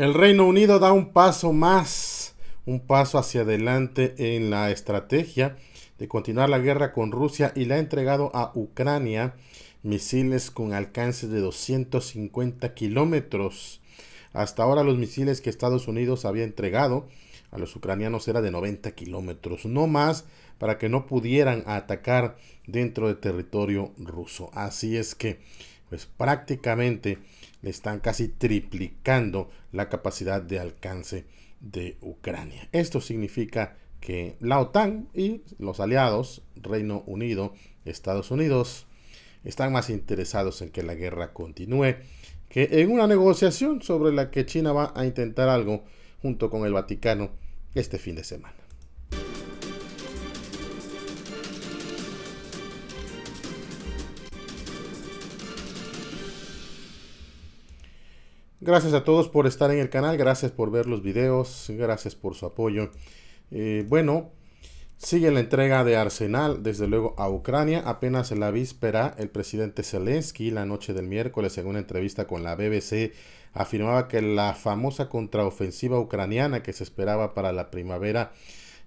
El Reino Unido da un paso más, un paso hacia adelante en la estrategia de continuar la guerra con Rusia y le ha entregado a Ucrania misiles con alcance de 250 kilómetros. Hasta ahora los misiles que Estados Unidos había entregado a los ucranianos era de 90 kilómetros, no más para que no pudieran atacar dentro del territorio ruso. Así es que, pues prácticamente le están casi triplicando la capacidad de alcance de Ucrania. Esto significa que la OTAN y los aliados, Reino Unido, Estados Unidos, están más interesados en que la guerra continúe que en una negociación sobre la que China va a intentar algo junto con el Vaticano este fin de semana. Gracias a todos por estar en el canal, gracias por ver los videos, gracias por su apoyo. Eh, bueno, sigue la entrega de Arsenal, desde luego, a Ucrania. Apenas en la víspera, el presidente Zelensky, la noche del miércoles, en una entrevista con la BBC, afirmaba que la famosa contraofensiva ucraniana que se esperaba para la primavera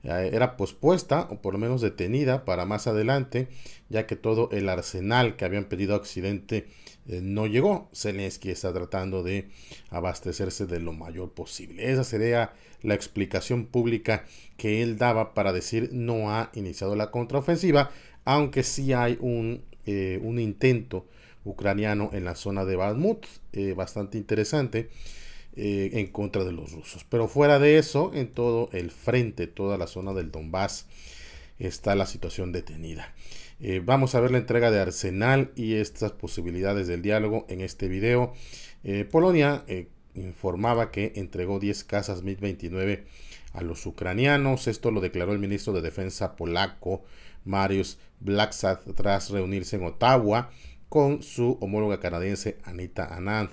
era pospuesta o por lo menos detenida para más adelante, ya que todo el arsenal que habían pedido a Occidente eh, no llegó. Zelensky está tratando de abastecerse de lo mayor posible. Esa sería la explicación pública que él daba para decir no ha iniciado la contraofensiva, aunque sí hay un, eh, un intento ucraniano en la zona de Badmut. Eh, bastante interesante eh, en contra de los rusos. Pero fuera de eso, en todo el frente, toda la zona del Donbass, está la situación detenida. Eh, vamos a ver la entrega de Arsenal y estas posibilidades del diálogo en este video. Eh, Polonia informaba que entregó 10 casas MiG-29 a los ucranianos. Esto lo declaró el ministro de Defensa polaco, Mariusz Blacksad, tras reunirse en Ottawa con su homóloga canadiense Anita Anand.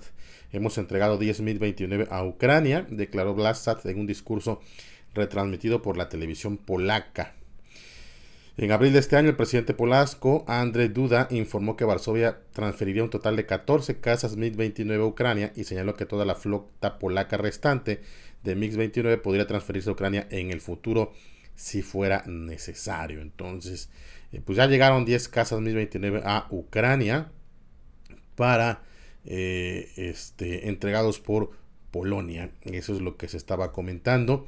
Hemos entregado 10.029 a Ucrania, declaró Blasat en un discurso retransmitido por la televisión polaca. En abril de este año, el presidente polaco Andrzej Duda, informó que Varsovia transferiría un total de 14 casas MiG-29 a Ucrania y señaló que toda la flota polaca restante de MiG-29 podría transferirse a Ucrania en el futuro si fuera necesario. Entonces, eh, pues ya llegaron 10 casas 1029 a Ucrania para eh, este, entregados por Polonia. Eso es lo que se estaba comentando.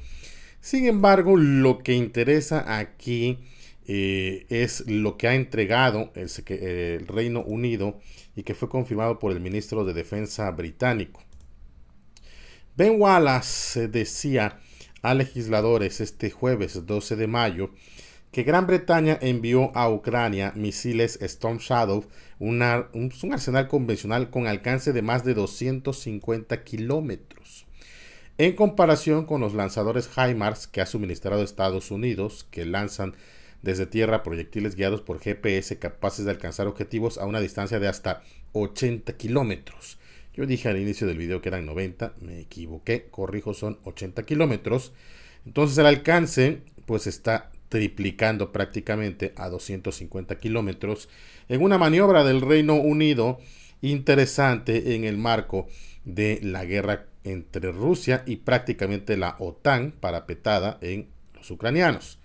Sin embargo, lo que interesa aquí eh, es lo que ha entregado el, Reino Unido y que fue confirmado por el ministro de Defensa británico. Ben Wallace decía a legisladores este jueves 12 de mayo que Gran Bretaña envió a Ucrania misiles Storm Shadow, un, un, arsenal convencional con alcance de más de 250 kilómetros. En comparación con los lanzadores HIMARS que ha suministrado Estados Unidos, que lanzan desde tierra proyectiles guiados por GPS capaces de alcanzar objetivos a una distancia de hasta 80 kilómetros. Yo dije al inicio del video que eran 90, me equivoqué, corrijo, son 80 kilómetros. Entonces el alcance pues está triplicando prácticamente a 250 kilómetros en una maniobra del Reino Unido interesante en el marco de la guerra entre Rusia y prácticamente la OTAN parapetada en los ucranianos.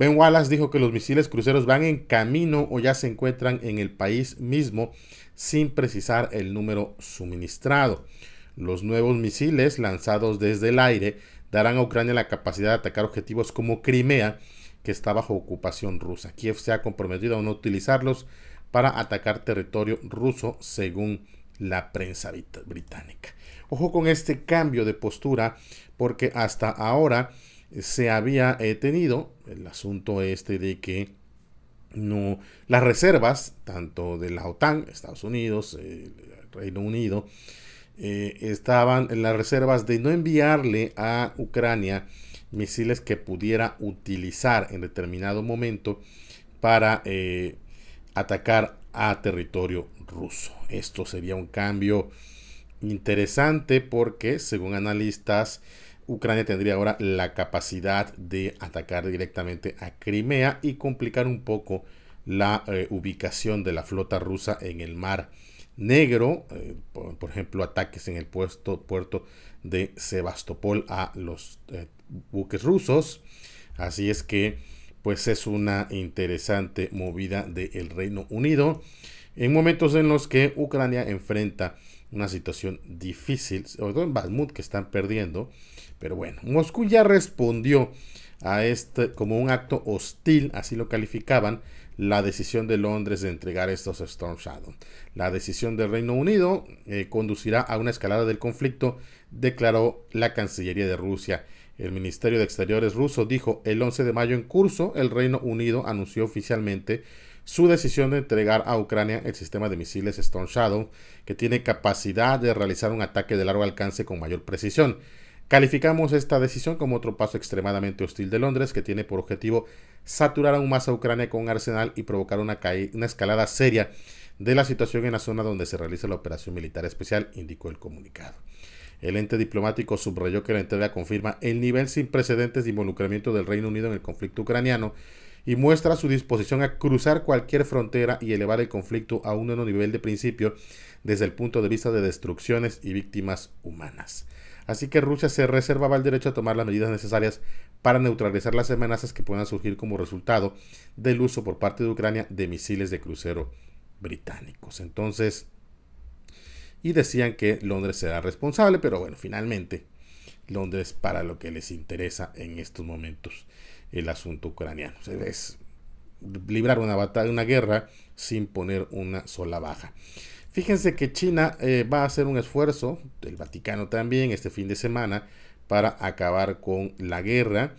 Ben Wallace dijo que los misiles cruceros van en camino o ya se encuentran en el país mismo sin precisar el número suministrado. Los nuevos misiles lanzados desde el aire darán a Ucrania la capacidad de atacar objetivos como Crimea, que está bajo ocupación rusa. Kiev se ha comprometido a no utilizarlos para atacar territorio ruso, según la prensa británica. Ojo con este cambio de postura, porque hasta ahora se había eh, tenido, el asunto este de que no, las reservas, tanto de la OTAN, Estados Unidos, Reino Unido, eh, estaban en las reservas de no enviarle a Ucrania misiles que pudiera utilizar en determinado momento para eh, atacar a territorio ruso. Esto sería un cambio interesante porque, según analistas, Ucrania tendría ahora la capacidad de atacar directamente a Crimea y complicar un poco la eh, ubicación de la flota rusa en el mar negro, eh, por, ejemplo, ataques en el puerto de Sebastopol a los eh, buques rusos. Así es que, pues es una interesante movida del Reino Unido en momentos en los que Ucrania enfrenta una situación difícil, sobre en que están perdiendo. Pero bueno, Moscú ya respondió a este como un acto hostil, así lo calificaban, la decisión de Londres de entregar estos Storm Shadow. La decisión del Reino Unido eh, conducirá a una escalada del conflicto, declaró la Cancillería de Rusia. El Ministerio de Exteriores ruso dijo el 11 de mayo en curso, el Reino Unido anunció oficialmente su decisión de entregar a Ucrania el sistema de misiles Storm Shadow, que tiene capacidad de realizar un ataque de largo alcance con mayor precisión. Calificamos esta decisión como otro paso extremadamente hostil de Londres, que tiene por objetivo saturar aún más a Ucrania con arsenal y provocar una, una escalada seria de la situación en la zona donde se realiza la operación militar especial, indicó el comunicado. El ente diplomático subrayó que la entrega confirma el nivel sin precedentes de involucramiento del Reino Unido en el conflicto ucraniano y muestra su disposición a cruzar cualquier frontera y elevar el conflicto a un nuevo nivel de principio desde el punto de vista de destrucciones y víctimas humanas. Así que Rusia se reservaba el derecho a tomar las medidas necesarias para neutralizar las amenazas que puedan surgir como resultado del uso por parte de Ucrania de misiles de crucero británicos. Entonces, y decían que Londres será responsable, pero bueno, finalmente Londres para lo que les interesa en estos momentos el asunto ucraniano. es librar una batalla, una guerra sin poner una sola baja. Fíjense que China eh, va a hacer un esfuerzo, el Vaticano también, este fin de semana, para acabar con la guerra.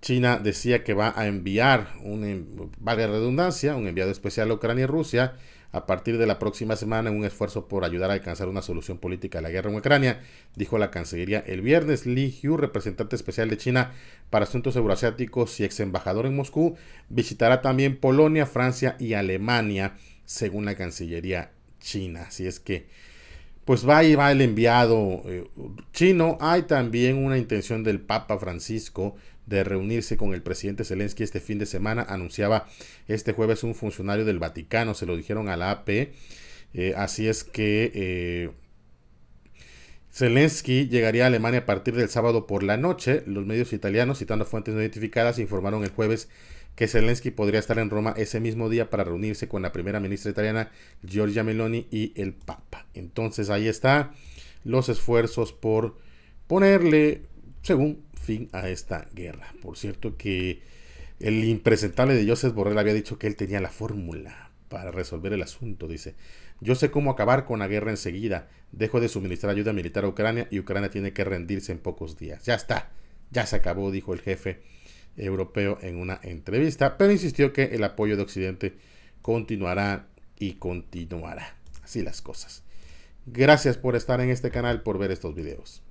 China decía que va a enviar, un, vale redundancia, un enviado especial a Ucrania y Rusia a partir de la próxima semana en un esfuerzo por ayudar a alcanzar una solución política a la guerra en Ucrania, dijo la Cancillería el viernes. Li Yu, representante especial de China para asuntos euroasiáticos y ex embajador en Moscú, visitará también Polonia, Francia y Alemania, según la Cancillería China. Así es que pues va y va el enviado eh, chino. Hay también una intención del Papa Francisco de reunirse con el presidente Zelensky este fin de semana, anunciaba este jueves un funcionario del Vaticano, se lo dijeron a la AP. Eh, así es que eh, Zelensky llegaría a Alemania a partir del sábado por la noche. Los medios italianos, citando fuentes no identificadas, informaron el jueves que Zelensky podría estar en Roma ese mismo día para reunirse con la primera ministra italiana Giorgia Meloni y el Papa. Entonces ahí está los esfuerzos por ponerle, según fin a esta guerra. Por cierto que el impresentable de Joseph Borrell había dicho que él tenía la fórmula para resolver el asunto, dice. Yo sé cómo acabar con la guerra enseguida. Dejo de suministrar ayuda militar a Ucrania y Ucrania tiene que rendirse en pocos días. Ya está, ya se acabó, dijo el jefe europeo en una entrevista, pero insistió que el apoyo de Occidente continuará y continuará. Así las cosas. Gracias por estar en este canal, por ver estos videos.